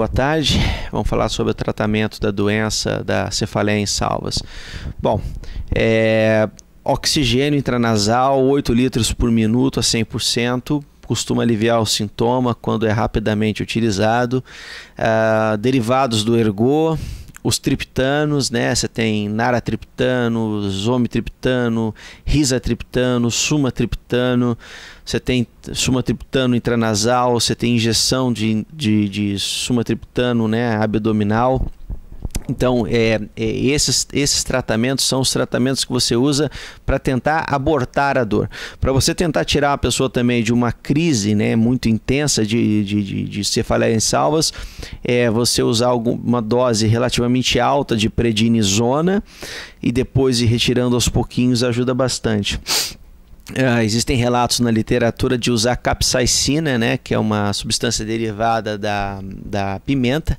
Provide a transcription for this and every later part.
Boa tarde. Vamos falar sobre o tratamento da doença da cefaleia em salvas. Bom, é, oxigênio intranasal, 8 litros por minuto a 100%. Costuma aliviar o sintoma quando é rapidamente utilizado. Ah, derivados do ergot, os triptanos, né? Você tem naratriptano, zomitriptano, risatriptano, sumatriptano, você tem sumatriptano intranasal, você tem injeção de, de, de sumatriptano né? abdominal. Então, é, é, esses, esses tratamentos são os tratamentos que você usa para tentar abortar a dor. Para você tentar tirar a pessoa também de uma crise né, muito intensa de, de, de, de cefaleia em salvas, é você usar alguma dose relativamente alta de prednisona e depois ir retirando aos pouquinhos ajuda bastante. Ah, existem relatos na literatura de usar capsaicina, né, que é uma substância derivada da, da pimenta,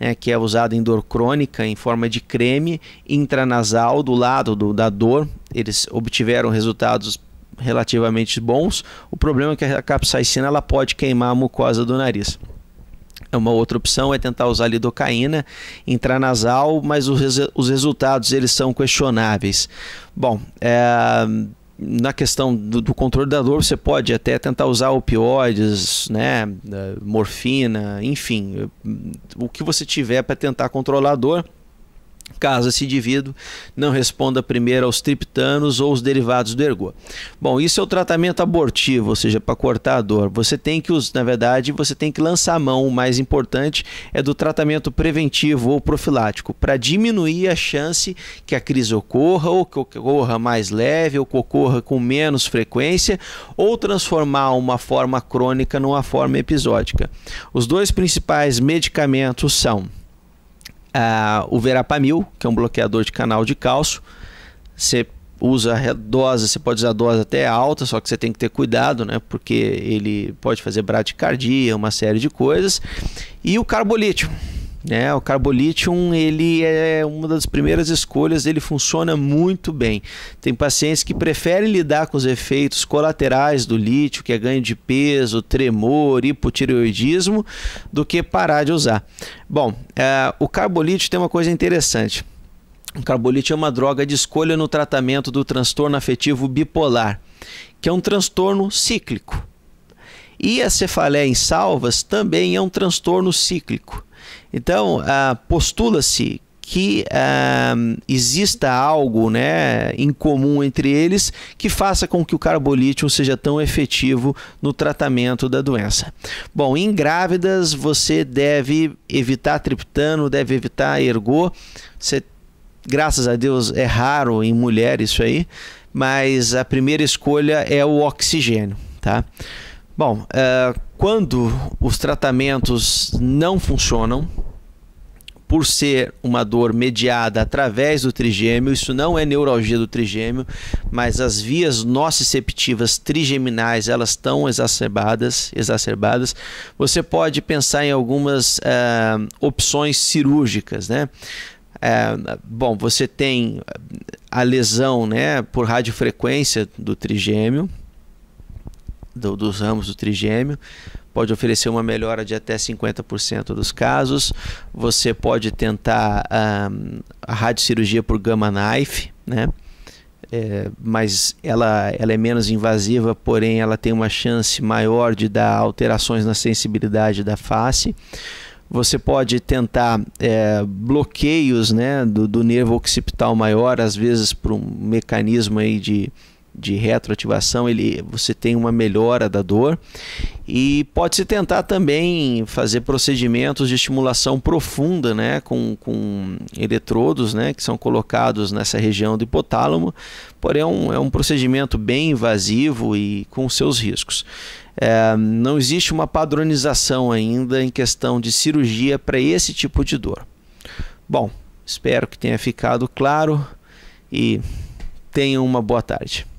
né, que é usada em dor crônica em forma de creme intranasal do lado do, da dor. Eles obtiveram resultados relativamente bons. O problema é que a capsaicina ela pode queimar a mucosa do nariz. É uma outra opção é tentar usar lidocaína intranasal, mas os, os resultados eles são questionáveis. Bom, é na questão do, do, controle da dor, você pode até tentar usar opioides, né, morfina, enfim, o que você tiver para tentar controlar a dor caso esse indivíduo não responda primeiro aos triptanos ou os derivados do ergot. Bom, isso é o tratamento abortivo, ou seja, para cortar a dor. Você tem que, na verdade, você tem que lançar a mão. O mais importante é do tratamento preventivo ou profilático, para diminuir a chance que a crise ocorra, ou que ocorra mais leve, ou que ocorra com menos frequência, ou transformar uma forma crônica numa forma episódica. Os dois principais medicamentos são ah, o verapamil, que é um bloqueador de canal de cálcio. Você usa a dose, você pode usar a dose até alta, só que você tem que ter cuidado, né? Porque ele pode fazer bradicardia, uma série de coisas. E o carbolítio, né? O Carbolithium ele é uma das primeiras escolhas, ele funciona muito bem. Tem pacientes que preferem lidar com os efeitos colaterais do lítio, que é ganho de peso, tremor, hipotireoidismo, do que parar de usar. Bom, é, o carbolítio tem uma coisa interessante. O carbolítio é uma droga de escolha no tratamento do transtorno afetivo bipolar, que é um transtorno cíclico. E a cefaleia em salvas também é um transtorno cíclico. Então, uh, postula-se que uh, exista algo né, em comum entre eles que faça com que o carbolítium seja tão efetivo no tratamento da doença. Bom, em grávidas você deve evitar triptano, deve evitar ergot. Você, graças a Deus é raro em mulher isso aí, mas a primeira escolha é o oxigênio, tá? Bom, uh, quando os tratamentos não funcionam, por ser uma dor mediada através do trigêmeo, isso não é neuralgia do trigêmeo, mas as vias nociceptivas trigeminais elas estão exacerbadas, exacerbadas. Você pode pensar em algumas uh, opções cirúrgicas, né? Uh, bom, você tem a lesão, né, por radiofrequência do trigêmeo do, dos ramos do trigêmeo. Pode oferecer uma melhora de até 50% dos casos. Você pode tentar um, a radiocirurgia por gamma knife, né? É, mas ela, ela é menos invasiva, porém ela tem uma chance maior de dar alterações na sensibilidade da face. Você pode tentar é, bloqueios né, do, do nervo occipital maior, às vezes por um mecanismo aí de de retroativação, ele, você tem uma melhora da dor. E pode-se tentar também fazer procedimentos de estimulação profunda, né, com, com eletrodos, né, que são colocados nessa região do hipotálamo, porém é um, é um procedimento bem invasivo e com seus riscos. É, não existe uma padronização ainda em questão de cirurgia para esse tipo de dor. Bom, espero que tenha ficado claro e tenha uma boa tarde.